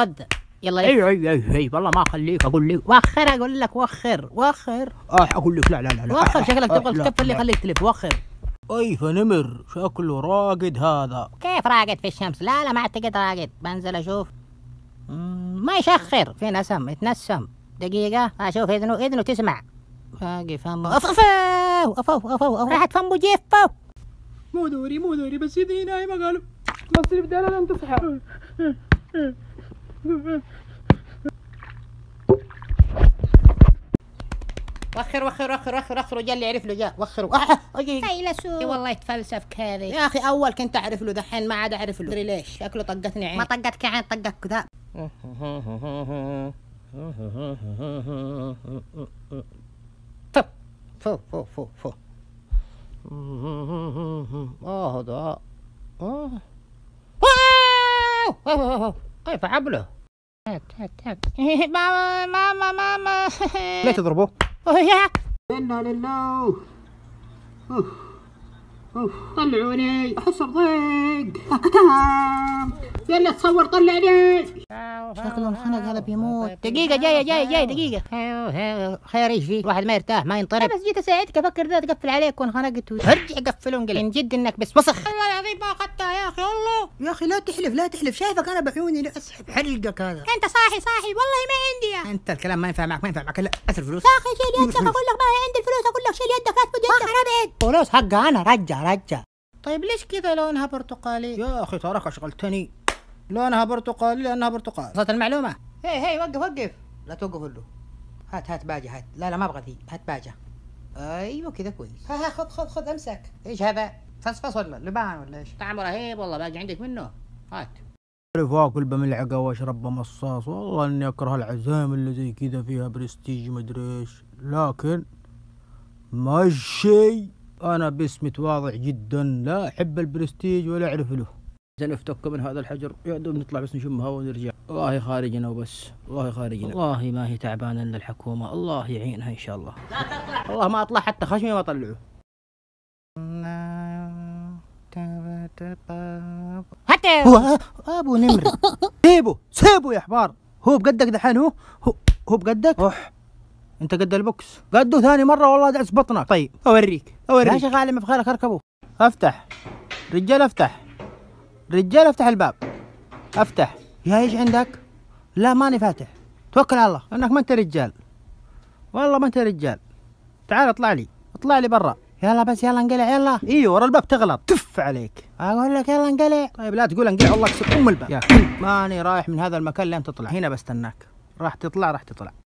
قد يلا اي اي اي ايوه إيه، والله ما اخليك اقول لك وخر اقول لك وخر وخر اه اقول لك لا لا لا, وخر شكلك آه، تبغى الكف اللي يخليك تلف وخر اي فنمر شكله راقد هذا كيف راقد في الشمس لا لا ما اعتقد راقد بنزل اشوف ما يشخر في نسم يتنسم دقيقة اشوف اذنه اذنه تسمع باقي فمه اف اف اف راحت فمه جيفه مو دوري مو دوري بس يدي نايمة قالوا مصرف دلال انت تصحى وخر وخر وخر وخر وخر وجا اللي عرف له جا وخر فيلسوف آه، آه، آه، والله يتفلسف كذي يا اخي اول كنت اعرف له دحين ما عاد اعرف له ادري ليش شكله طقتني عين ما طقتك عين طقتك كذاب فو فو فو فو اه اه اه طيب عبله هات هات هات ماما ماما ماما ليه تضربوه؟ انا لله اوف اوف طلعوني احس بضيق يلا تصور طلعني شكله انخنق هذا بيموت طيب، دقيقه جايه طيب. جايه جايه دقيقه خير ايش فيك الواحد ما يرتاح ما ينطرب بس جيت اساعدك افكر ذا تقفل عليك وانخنقت ارجع قفل وانقلع من جد انك بس وسخ والله العظيم ما اخذت يا اخي لا تحلف لا تحلف شايفك انا بعيوني اسحب حلقك هذا انت صاحي صاحي والله ما عندي يا. انت الكلام ما ينفع معك ما ينفع معك لا اسر فلوس يا اخي شيل يدك اقول لك ما عندي الفلوس اقول لك شيل يدك لا تفوت يدك ابد فلوس حقها انا رجع رجع طيب ليش كذا لونها برتقالي يا اخي تراك اشغلتني لونها برتقالي لانها برتقال صارت المعلومه هي هي وقف وقف لا توقف له هات هات باجة هات لا لا ما ابغى ذي هات باجة ايوه كذا كويس ها ها خذ خذ خذ امسك ايش هذا فسفس ولا لبان ولا ايش؟ طعمه رهيب والله باقي عندك منه هات اعرف اكل بملعقه واشرب بمصاص والله اني اكره العزايم اللي زي كذا فيها برستيج مدري ايش لكن ماشي انا باسم متواضع جدا لا احب البرستيج ولا اعرف له زين افتك من هذا الحجر يا دوب نطلع بس نشم هواء ونرجع والله خارجنا وبس والله خارجنا والله ما هي تعبانه الا الحكومه الله يعينها ان شاء الله لا تطلع والله ما اطلع حتى خشمي ما اطلعه حتى هو ابو نمر سيبه سيبه يا حبار هو بقدك دحين هو هو بقدك اوح انت قد البوكس قده ثاني مره والله ادعس بطنك طيب اوريك اوريك ماشي شيخ عالم في خيرك اركبه افتح رجال افتح رجال افتح الباب افتح يا ايش عندك لا ماني فاتح توكل على الله انك ما انت رجال والله ما انت رجال تعال اطلع لي اطلع لي برا يلا بس يلا انقلع يلا ايوه ورا الباب تغلط تف عليك اقول لك يلا انقلع طيب لا تقول انقلع والله اكسر ام الباب يا ماني رايح من هذا المكان لين تطلع هنا بستناك راح تطلع راح تطلع